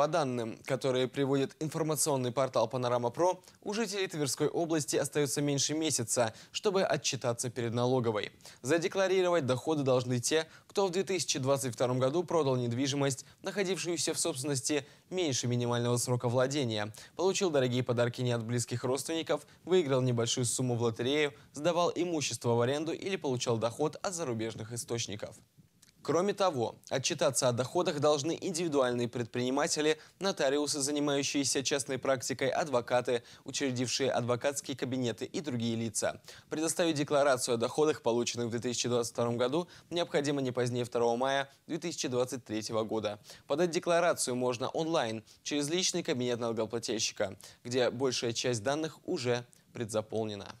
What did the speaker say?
По данным, которые приводит информационный портал «Панорама Про», у жителей Тверской области остается меньше месяца, чтобы отчитаться перед налоговой. Задекларировать доходы должны те, кто в 2022 году продал недвижимость, находившуюся в собственности меньше минимального срока владения, получил дорогие подарки не от близких родственников, выиграл небольшую сумму в лотерею, сдавал имущество в аренду или получал доход от зарубежных источников. Кроме того, отчитаться о доходах должны индивидуальные предприниматели, нотариусы, занимающиеся частной практикой, адвокаты, учредившие адвокатские кабинеты и другие лица. Предоставить декларацию о доходах, полученных в 2022 году, необходимо не позднее 2 мая 2023 года. Подать декларацию можно онлайн через личный кабинет налогоплательщика, где большая часть данных уже предзаполнена.